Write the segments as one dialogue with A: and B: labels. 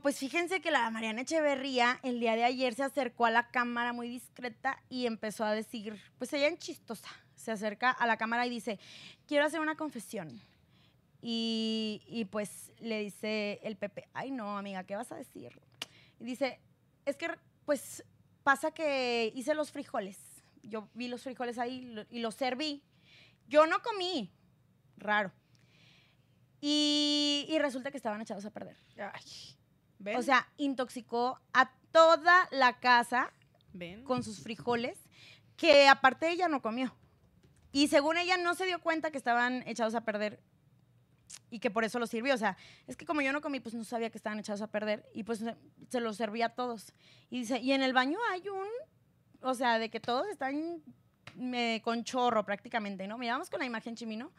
A: pues fíjense que la Mariana Echeverría el día de ayer se acercó a la cámara muy discreta y empezó a decir, pues ella en chistosa, se acerca a la cámara y dice, quiero hacer una confesión. Y, pues le dice el Pepe, ay no, amiga, ¿qué vas a decir? Y dice, es que pues pasa que hice los frijoles. Yo vi los frijoles ahí y los serví. Yo no comí. Raro. Y, y resulta que estaban echados a perder. Ay. O sea, intoxicó a toda la casa con sus frijoles, que aparte ella no comió. Y según ella no se dio cuenta que estaban echados a perder y que por eso los sirvió. O sea, es que como yo no comí, pues no sabía que estaban echados a perder y pues se los servía a todos. Y dice, y en el baño hay un, o sea, de que todos están con chorro prácticamente, ¿no? Miramos con la imagen chimino,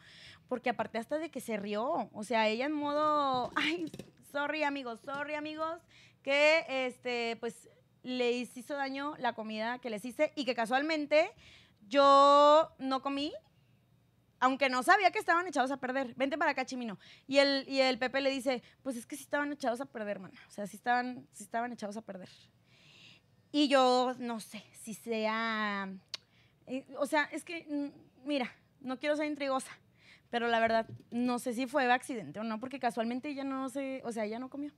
A: porque aparte hasta de que se rió, o sea, ella en modo, ay, sorry amigos, sorry amigos, que este, pues les hizo daño la comida que les hice y que casualmente yo no comí, aunque no sabía que estaban echados a perder. Vente para acá, Chimino. Y el, y el Pepe le dice, pues es que sí estaban echados a perder, mana. O sea, sí estaban, sí estaban echados a perder. Y yo no sé si sea... Eh, o sea, es que, mm, mira, no quiero ser intrigosa pero la verdad, no sé si fue accidente o no, porque casualmente ella no se, o sea, ella no comió.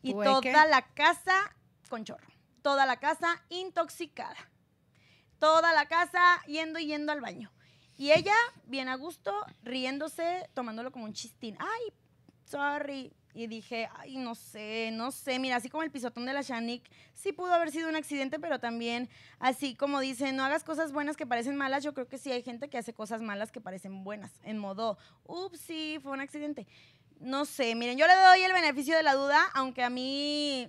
A: Y toda la casa con chorro. Toda la casa intoxicada. Toda la casa yendo y yendo al baño. Y ella, bien a gusto, riéndose, tomándolo como un chistín. Ay, sorry. Y dije, ay, no sé, no sé. Mira, así como el pisotón de la Shanik, sí pudo haber sido un accidente, pero también, así como dice no hagas cosas buenas que parecen malas. Yo creo que sí hay gente que hace cosas malas que parecen buenas. En modo, ups, sí, fue un accidente. No sé, miren, yo le doy el beneficio de la duda, aunque a mí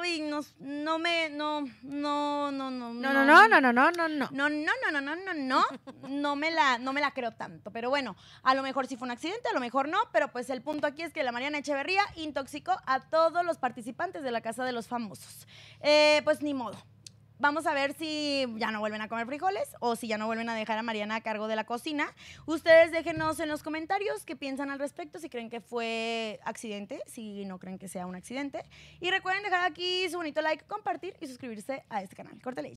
A: Uy, no, no me, no, no, no, no, no, no, no, no, no, no, no, no, no, no, no, no, no, no, no me la, no me la creo tanto, pero bueno, a lo mejor sí fue un accidente, a lo mejor no, pero pues el punto aquí es que la Mariana Echeverría intoxicó a todos los participantes de la Casa de los Famosos, eh, pues ni modo, Vamos a ver si ya no vuelven a comer frijoles o si ya no vuelven a dejar a Mariana a cargo de la cocina. Ustedes déjenos en los comentarios qué piensan al respecto, si creen que fue accidente, si no creen que sea un accidente. Y recuerden dejar aquí su bonito like, compartir y suscribirse a este canal. Córtale.